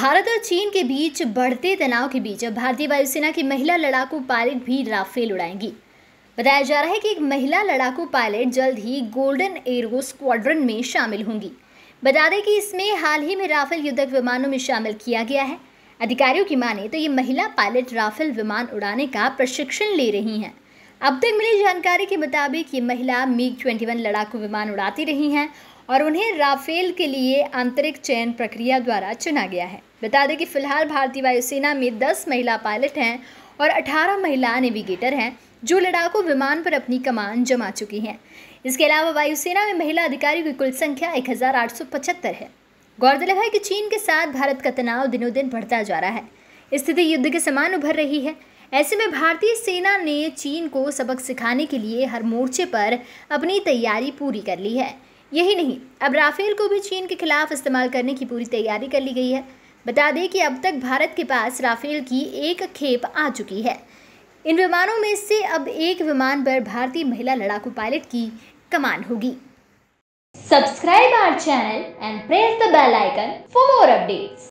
भारत और चीन के बीच बढ़ते तनाव के बीच अब भारतीय वायुसेना की महिला लड़ाकू पायलट भी राफेल उड़ाएंगी बताया जा रहा है कि एक महिला लड़ाकू पायलट जल्द ही गोल्डन एयरो स्क्वाड्रन में शामिल होंगी बता दें कि इसमें हाल ही में राफेल युद्धक विमानों में शामिल किया गया है अधिकारियों की माने तो ये महिला पायलट राफेल विमान उड़ाने का प्रशिक्षण ले रही हैं अब तक मिली जानकारी के मुताबिक ये महिला मीग 21 लड़ाकू विमान उड़ाती रही हैं और उन्हें राफेल के लिए आंतरिक चयन प्रक्रिया द्वारा चुना गया है बता दें कि फिलहाल भारतीय वायुसेना में 10 महिला पायलट हैं और 18 महिला नेविगेटर हैं जो लड़ाकू विमान पर अपनी कमान जमा चुकी हैं इसके अलावा वायुसेना में महिला अधिकारियों की कुल संख्या एक है गौरतलब है कि चीन के साथ भारत का तनाव दिनों दिन बढ़ता जा रहा है स्थिति युद्ध के समान उभर रही है ऐसे में भारतीय सेना ने चीन को सबक सिखाने के लिए हर मोर्चे पर अपनी तैयारी पूरी कर ली है यही नहीं अब राफेल को भी चीन के खिलाफ इस्तेमाल करने की पूरी तैयारी कर ली गई है बता दें कि अब तक भारत के पास राफेल की एक खेप आ चुकी है इन विमानों में से अब एक विमान पर भारतीय महिला लड़ाकू पायलट की कमान होगी subscribe our channel and press the bell icon for more updates